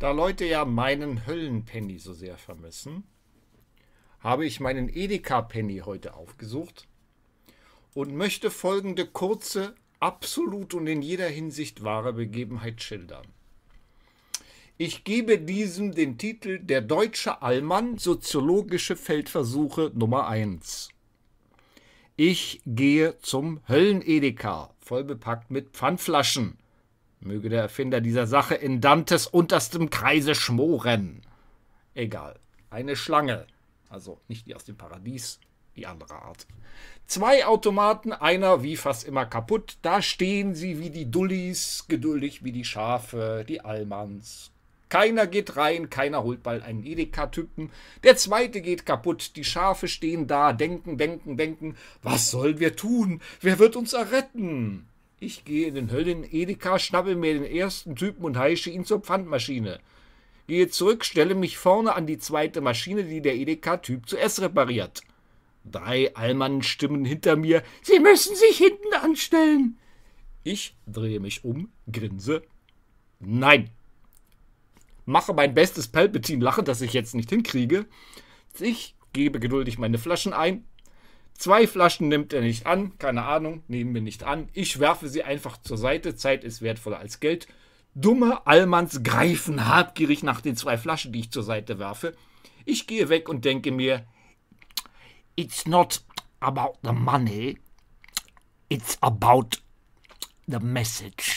Da Leute ja meinen Höllenpenny so sehr vermissen, habe ich meinen Edeka-Penny heute aufgesucht und möchte folgende kurze, absolut und in jeder Hinsicht wahre Begebenheit schildern. Ich gebe diesem den Titel Der deutsche Allmann Soziologische Feldversuche Nummer 1. Ich gehe zum Höllen-Edeka, voll bepackt mit Pfandflaschen. Möge der Erfinder dieser Sache in Dantes unterstem Kreise schmoren. Egal. Eine Schlange. Also nicht die aus dem Paradies, die andere Art. Zwei Automaten, einer wie fast immer kaputt. Da stehen sie wie die Dullis, geduldig wie die Schafe, die Allmanns. Keiner geht rein, keiner holt bald einen Edeka-Typen. Der zweite geht kaputt, die Schafe stehen da, denken, denken, denken. Was sollen wir tun? Wer wird uns erretten? Ich gehe in den Höllen Edeka, schnappe mir den ersten Typen und heische ihn zur Pfandmaschine. Gehe zurück, stelle mich vorne an die zweite Maschine, die der Edeka-Typ zuerst repariert. Drei Allmannen stimmen hinter mir. Sie müssen sich hinten anstellen. Ich drehe mich um, grinse. Nein. Mache mein bestes Palpatine-Lachen, das ich jetzt nicht hinkriege. Ich gebe geduldig meine Flaschen ein, Zwei Flaschen nimmt er nicht an, keine Ahnung, nehmen wir nicht an. Ich werfe sie einfach zur Seite, Zeit ist wertvoller als Geld. Dumme Allmanns greifen habgierig nach den zwei Flaschen, die ich zur Seite werfe. Ich gehe weg und denke mir, it's not about the money, it's about the message.